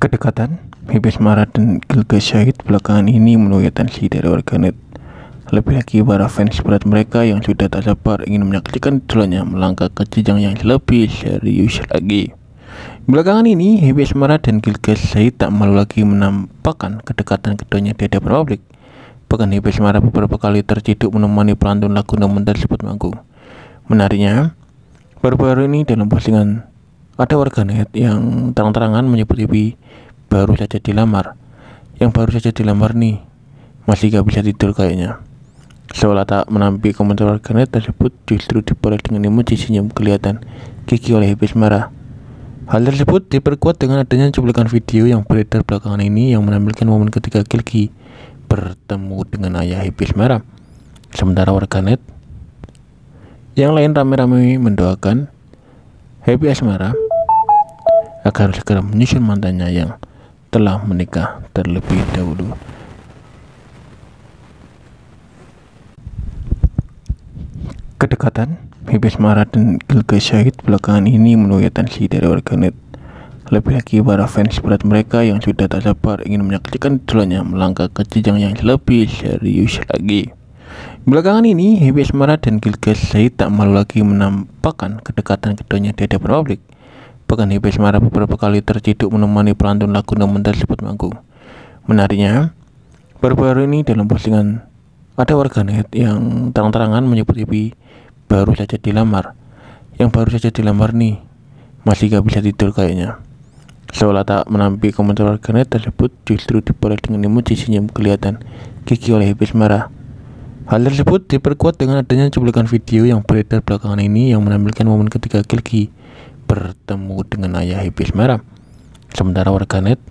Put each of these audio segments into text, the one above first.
Kedekatan Bebes Marat dan Gilgamesh belakangan ini menuai tensi dari warganet. Lebih lagi para fans berat mereka yang sudah tak sabar ingin menyaksikan idolanya melangkah ke jenjang yang lebih serius lagi. Belakangan ini, Hebe Marat dan Gilgamesh Syahid tak malu lagi menampakkan kedekatan keduanya di hadapan publik. Bahkan Hebe Marat beberapa kali terciduk menemani pelantun lagu namun tersebut manggung. Menariknya, baru-baru ini dalam postingan ada warganet yang terang-terangan menyebut Bibi baru saja dilamar. Yang baru saja dilamar nih, masih gak bisa tidur kayaknya. Seolah tak menampi komentar warganet tersebut justru diperoleh dengan emoji senyum kelihatan gigi oleh Hibis marah. Hal tersebut diperkuat dengan adanya cuplikan video yang beredar belakangan ini yang menampilkan momen ketika Kilki bertemu dengan ayah Hibis marah. Sementara warganet yang lain rame-rame mendoakan Happy Asmara agar segera menyusul mantannya yang telah menikah terlebih dahulu. Kedekatan Bibis Mara dan Gilga Syahid belakangan ini menuai atensi dari warganet. Lebih lagi para fans berat mereka yang sudah tak sabar ingin menyaksikan idolanya melangkah ke jenjang yang lebih serius lagi. Belakangan ini, Hebe Asmara dan Gilgas tak malu lagi menampakkan kedekatan keduanya di hadapan publik. Bahkan Hebe Semara beberapa kali terciduk menemani pelantun lagu namun tersebut manggung. Menariknya, baru-baru ini dalam postingan ada warganet yang terang-terangan menyebut Hebe baru saja dilamar. Yang baru saja dilamar nih, masih gak bisa tidur kayaknya. Seolah tak menampi komentar warganet tersebut justru diperoleh dengan emoji senyum kelihatan gigi oleh Hebe Semara. Hal tersebut diperkuat dengan adanya cuplikan video yang beredar belakangan ini yang menampilkan momen ketika Gilgi bertemu dengan ayah iblis merah. Sementara warganet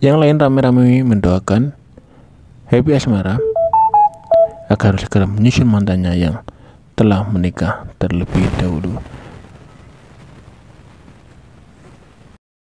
yang lain rame-rame mendoakan Happy Asmara agar segera menyusul mantannya yang telah menikah terlebih dahulu.